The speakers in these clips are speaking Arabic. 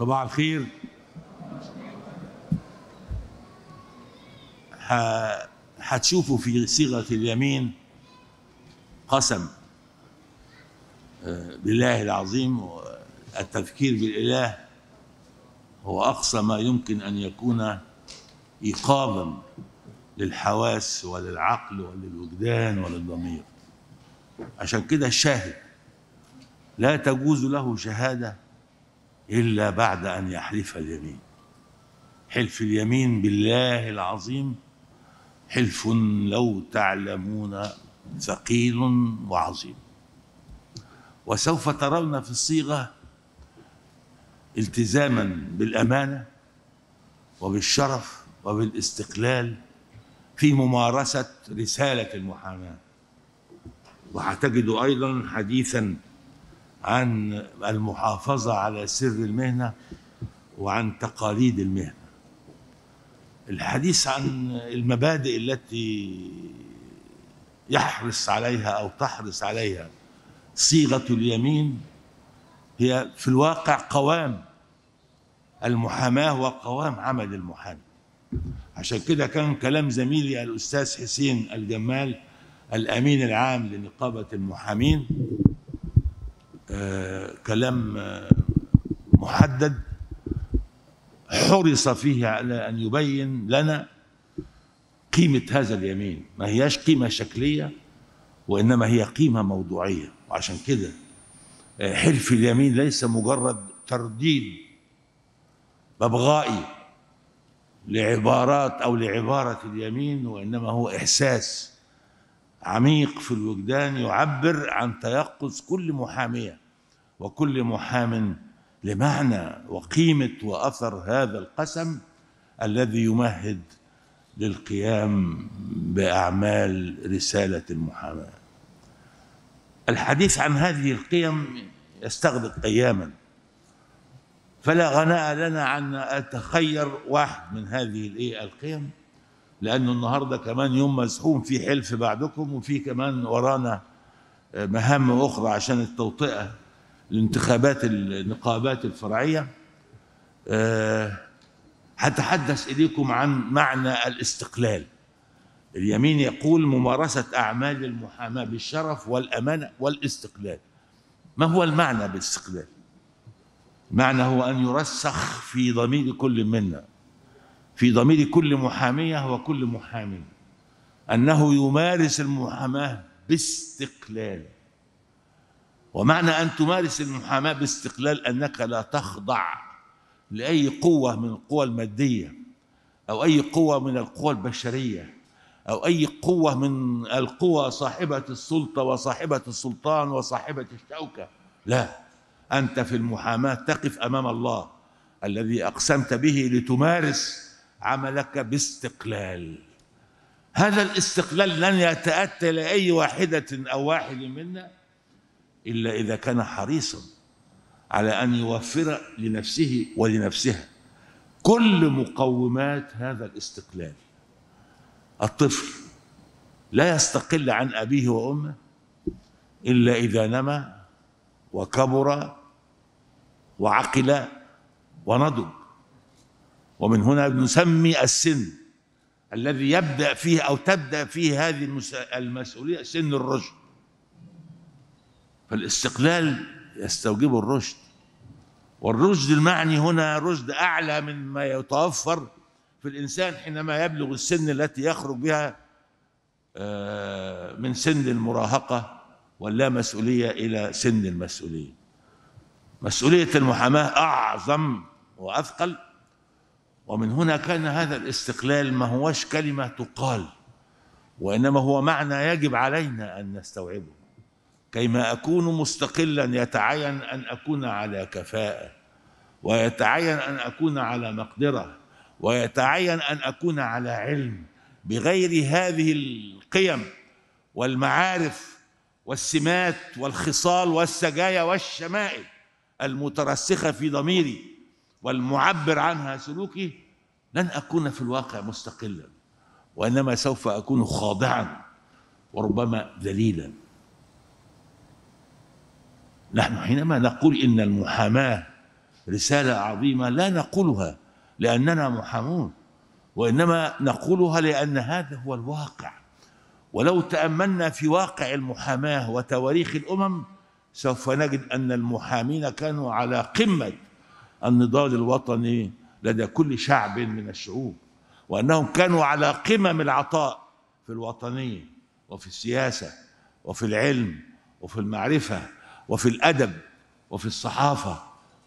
صباح الخير هتشوفوا في صيغة اليمين قسم آه، بالله العظيم التفكير بالإله هو أقصى ما يمكن أن يكون إيقاظا للحواس وللعقل وللوجدان وللضمير عشان كده الشاهد لا تجوز له شهاده إلا بعد أن يحلف اليمين حلف اليمين بالله العظيم حلف لو تعلمون ثقيل وعظيم وسوف ترون في الصيغة التزاما بالأمانة وبالشرف وبالاستقلال في ممارسة رسالة المحاماة وهتجد أيضا حديثا عن المحافظة على سر المهنة وعن تقاليد المهنة الحديث عن المبادئ التي يحرص عليها أو تحرص عليها صيغة اليمين هي في الواقع قوام المحاماة وقوام عمل المحامي عشان كده كان كلام زميلي الأستاذ حسين الجمال الأمين العام لنقابة المحامين كلام آه، محدد حرص فيه على أن يبين لنا قيمة هذا اليمين ما هياش قيمة شكلية وإنما هي قيمة موضوعية وعشان كده آه، حلف اليمين ليس مجرد ترديد ببغائي لعبارات أو لعبارة اليمين وإنما هو إحساس عميق في الوجدان يعبر عن تيقظ كل محامية وكل محام لمعنى وقيمة وأثر هذا القسم الذي يمهد للقيام بأعمال رسالة المحاماة الحديث عن هذه القيم يستغرق أياما فلا غناء لنا عن أتخير واحد من هذه القيم لأنه النهاردة كمان يوم مزحوم في حلف بعدكم وفي كمان ورانا آه، مهام أخرى عشان التوطئة لانتخابات النقابات الفرعية آه، هتحدث إليكم عن معنى الاستقلال اليمين يقول ممارسة أعمال المحاماة بالشرف والأمانة والاستقلال ما هو المعنى بالاستقلال؟ معنى هو أن يرسخ في ضمير كل منا في ضمير كل محامية وكل محامي أنه يمارس المحاماة باستقلال ومعنى أن تمارس المحاماة باستقلال أنك لا تخضع لأي قوة من القوى المادية أو أي قوة من القوى البشرية أو أي قوة من القوى صاحبة السلطة وصاحبة السلطان وصاحبة الشوكة لا أنت في المحاماة تقف أمام الله الذي أقسمت به لتمارس عملك باستقلال هذا الاستقلال لن يتأتى لأي واحدة أو واحد منا إلا إذا كان حريصا على أن يوفر لنفسه ولنفسها كل مقومات هذا الاستقلال الطفل لا يستقل عن أبيه وأمه إلا إذا نمى وكبر وعقل ونضج ومن هنا نسمي السن الذي يبدأ فيه أو تبدأ فيه هذه المسؤولية سن الرشد فالاستقلال يستوجبه الرشد والرشد المعني هنا رشد أعلى من ما يتوفر في الإنسان حينما يبلغ السن التي يخرج بها آه، من سن المراهقة واللا مسؤولية إلى سن المسؤولية مسؤولية المحاماة أعظم وأثقل ومن هنا كان هذا الاستقلال ما هوش كلمة تقال وإنما هو معنى يجب علينا أن نستوعبه كيما أكون مستقلا يتعين أن أكون على كفاءة ويتعين أن أكون على مقدرة ويتعين أن أكون على علم بغير هذه القيم والمعارف والسمات والخصال والسجايا والشمائل المترسخة في ضميري والمعبر عنها سلوكي لن أكون في الواقع مستقلا وإنما سوف أكون خاضعا وربما ذليلا نحن حينما نقول إن المحاماة رسالة عظيمة لا نقولها لأننا محامون وإنما نقولها لأن هذا هو الواقع ولو تأملنا في واقع المحاماة وتواريخ الأمم سوف نجد أن المحامين كانوا على قمة النضال الوطني لدى كل شعب من الشعوب وأنهم كانوا على قمم العطاء في الوطنية وفي السياسة وفي العلم وفي المعرفة وفي الأدب وفي الصحافة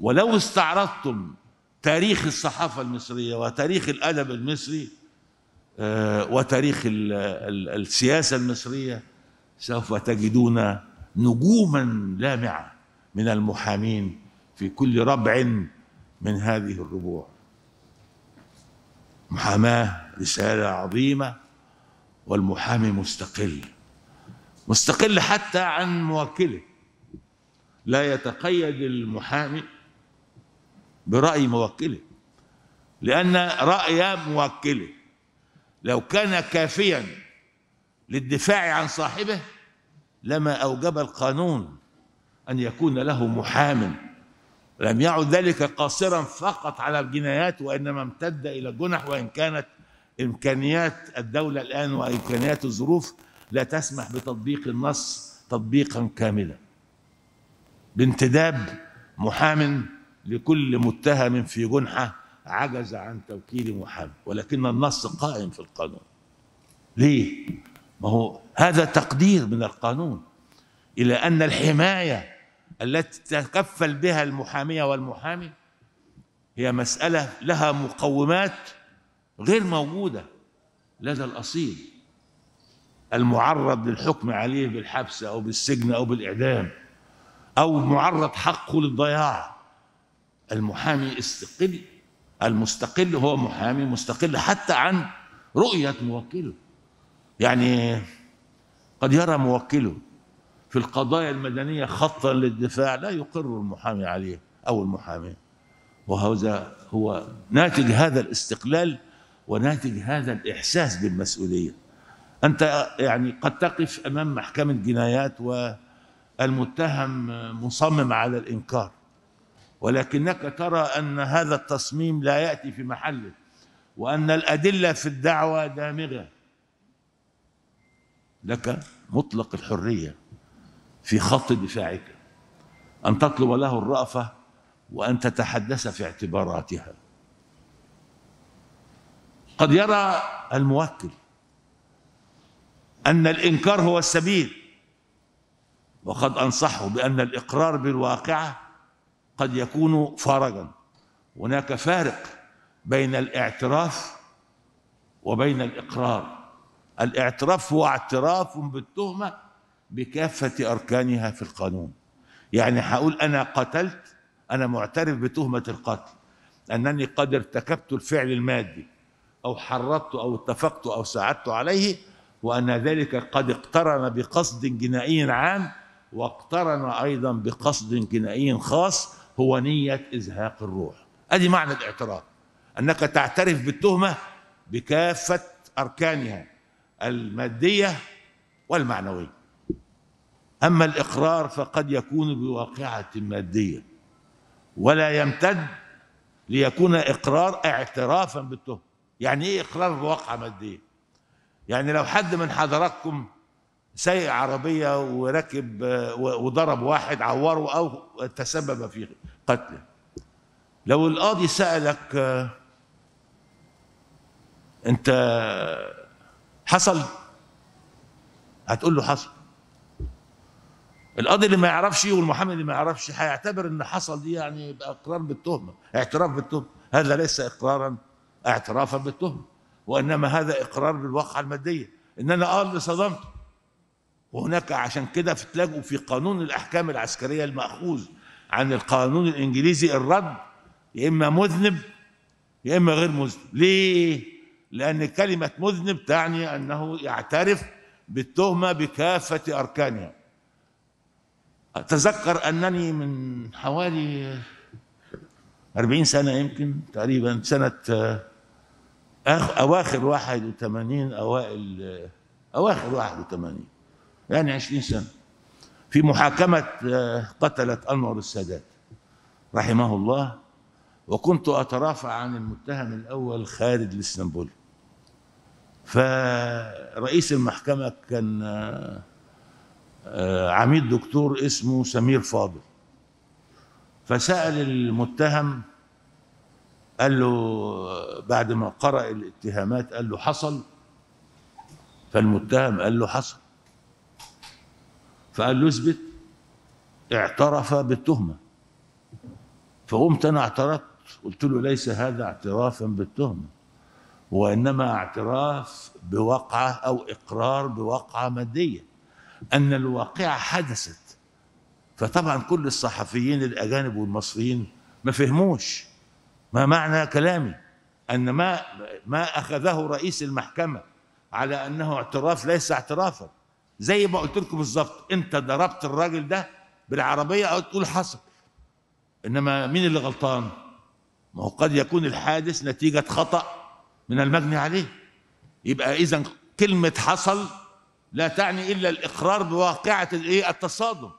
ولو استعرضتم تاريخ الصحافة المصرية وتاريخ الأدب المصري آه، وتاريخ السياسة المصرية سوف تجدون نجوما لامعة من المحامين في كل ربع من هذه الربوع محاماه رساله عظيمه والمحامي مستقل مستقل حتى عن موكله لا يتقيد المحامي براي موكله لان راي موكله لو كان كافيا للدفاع عن صاحبه لما اوجب القانون ان يكون له محام لم يعد ذلك قاصرا فقط على الجنايات وإنما امتد إلى الجنح وإن كانت إمكانيات الدولة الآن وإمكانيات الظروف لا تسمح بتطبيق النص تطبيقا كاملا بانتداب محام لكل متهم في جنحه عجز عن توكيل محام ولكن النص قائم في القانون ليه؟ ما هو هذا تقدير من القانون إلى أن الحماية التي تتكفل بها المحامية والمحامي هي مسألة لها مقومات غير موجودة لدى الأصيل المعرض للحكم عليه بالحبس أو بالسجن أو بالإعدام أو معرض حقه للضياع المحامي استقل المستقل هو محامي مستقل حتى عن رؤية موكله يعني قد يرى موكله في القضايا المدنية خطا للدفاع لا يقر المحامي عليه أو المحامي وهذا هو ناتج هذا الاستقلال وناتج هذا الإحساس بالمسؤولية أنت يعني قد تقف أمام محكمة جنايات والمتهم مصمم على الإنكار ولكنك ترى أن هذا التصميم لا يأتي في محله وأن الأدلة في الدعوة دامغة لك مطلق الحريه في خط دفاعك أن تطلب له الرأفة وأن تتحدث في اعتباراتها قد يرى الموكل أن الإنكار هو السبيل وقد أنصحه بأن الإقرار بالواقعة قد يكون فرجا هناك فارق بين الاعتراف وبين الإقرار الاعتراف هو اعتراف بالتهمة بكافة أركانها في القانون يعني هقول أنا قتلت أنا معترف بتهمة القتل أنني قد ارتكبت الفعل المادي أو حرضت أو اتفقت أو ساعدت عليه وأن ذلك قد اقترن بقصد جنائي عام واقترن أيضا بقصد جنائي خاص هو نية إزهاق الروح أدي معنى الاعتراف أنك تعترف بالتهمة بكافة أركانها المادية والمعنوية أما الإقرار فقد يكون بواقعة مادية ولا يمتد ليكون إقرار اعترافا بالتهم يعني إيه إقرار بواقعة مادية يعني لو حد من حضراتكم سايق عربية وركب وضرب واحد عوره أو تسبب في قتله لو القاضي سألك أنت حصل هتقول له حصل القاضي اللي ما يعرفش والمحامي اللي ما يعرفش هيعتبر ان حصل دي يعني يبقى اقرار بالتهمه اعتراف بالتهمه هذا ليس اقرارا اعترافا بالتهمه وانما هذا اقرار بالواقعه الماديه ان انا اه اللي صدمته وهناك عشان كده في تلاقوا في قانون الاحكام العسكريه الماخوذ عن القانون الانجليزي الرد يا اما مذنب يا اما غير مذنب ليه لان كلمه مذنب تعني انه يعترف بالتهمه بكافه اركانها أتذكر أنني من حوالي 40 سنة يمكن تقريبا سنة آه، أواخر 81 أوائل آه، أواخر 81 يعني 20 سنة في محاكمة آه، قتلة أنور السادات رحمه الله وكنت أترافع عن المتهم الأول خالد الإسطنبولي فرئيس المحكمة كان آه، عميد دكتور اسمه سمير فاضل فسأل المتهم قال له آه، بعد ما قرأ الاتهامات قال له حصل فالمتهم قال له حصل فقال له اثبت اعترف بالتهمة فقمت أنا اعترضت قلت له ليس هذا اعترافا بالتهمة وإنما اعتراف بوقعه أو إقرار بوقعه مادية أن الواقعة حدثت فطبعا كل الصحفيين الأجانب والمصريين ما فهموش ما معنى كلامي أن ما ما أخذه رئيس المحكمة على أنه اعتراف ليس اعترافا زي ما قلت لكم بالظبط أنت ضربت الراجل ده بالعربية أو تقول حصل إنما مين اللي غلطان؟ ما هو قد يكون الحادث نتيجة خطأ من المجني عليه يبقى إذا كلمة حصل لا تعني إلا الإقرار بواقعة الايه التصادم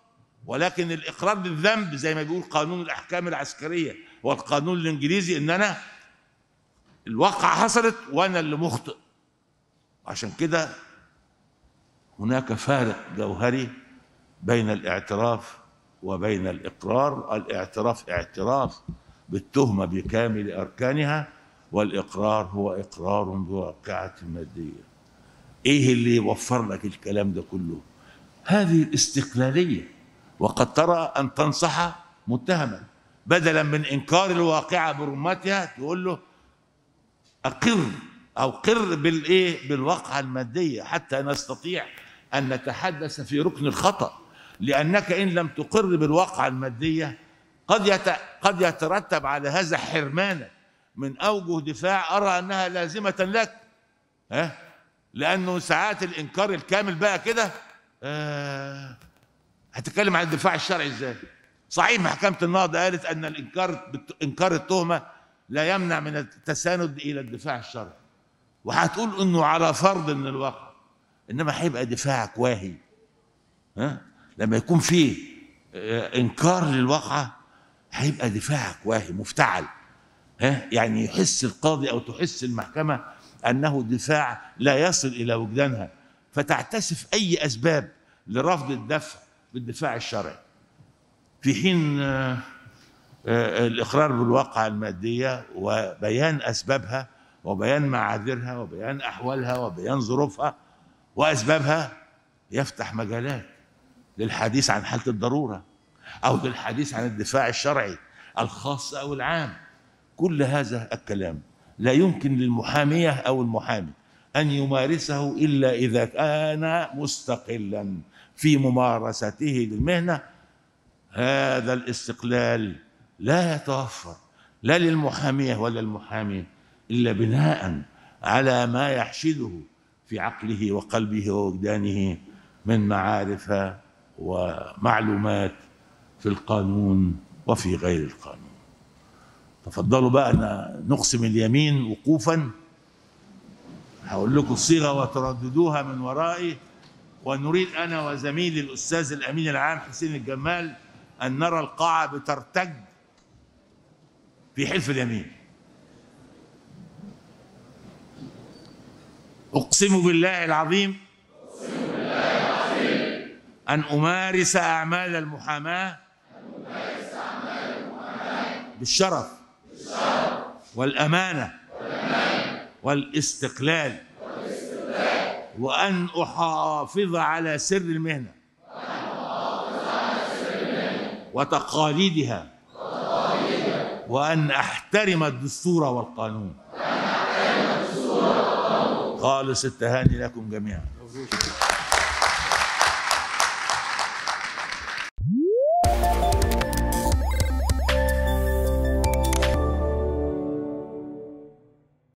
ولكن الإقرار بالذنب زي ما بيقول قانون الأحكام العسكرية والقانون الإنجليزي إن أنا الواقعة حصلت وأنا اللي مخطئ عشان كده هناك فارق جوهري بين الاعتراف وبين الإقرار الاعتراف اعتراف بالتهمة بكامل أركانها والإقرار هو إقرار بواقعة مادية ايه اللي يوفر لك الكلام ده كله هذه الاستقلاليه وقد ترى ان تنصح متهما بدلا من انكار الواقعه برمتها تقول له اقر او قر بالايه بالواقعه الماديه حتى نستطيع ان نتحدث في ركن الخطا لانك ان لم تقر بالواقعه الماديه قد قد يترتب على هذا حرمانك من اوجه دفاع ارى انها لازمه لك ها لانه ساعات الانكار الكامل بقى كده آه هتتكلم عن الدفاع الشرعي ازاي صحيح محكمه النهضه قالت ان الانكار انكار التهمه لا يمنع من التساند الى الدفاع الشرعي وهتقول انه على فرض من الواقع انما هيبقى دفاعك واهي ها لما يكون فيه آه، انكار للواقعه هيبقى دفاعك واهي مفتعل ها يعني يحس القاضي او تحس المحكمه أنه دفاع لا يصل إلى وجدانها فتعتسف أي أسباب لرفض الدفع بالدفاع الشرعي في حين آه، آه، الإقرار بالواقع المادية وبيان أسبابها وبيان معاذيرها وبيان أحوالها وبيان ظروفها وأسبابها يفتح مجالات للحديث عن حالة الضرورة أو للحديث عن الدفاع الشرعي الخاص أو العام كل هذا الكلام لا يمكن للمحامية أو المحامي أن يمارسه إلا إذا كان مستقلا في ممارسته للمهنة هذا الاستقلال لا يتوفر لا للمحامية ولا المحامي إلا بناء على ما يحشده في عقله وقلبه ووجدانه من معارف ومعلومات في القانون وفي غير القانون تفضلوا بقى ان نقسم اليمين وقوفا هقول لكم الصيغه وترددوها من ورائي ونريد انا وزميلي الاستاذ الامين العام حسين الجمال ان نرى القاعه بترتج في حلف اليمين اقسم بالله العظيم أن أمارس أعمال المحاماة بالشرف والأمانة والاستقلال وأن أحافظ على سر المهنة وتقاليدها وأن أحترم الدستور والقانون خالص التهاني لكم جميعا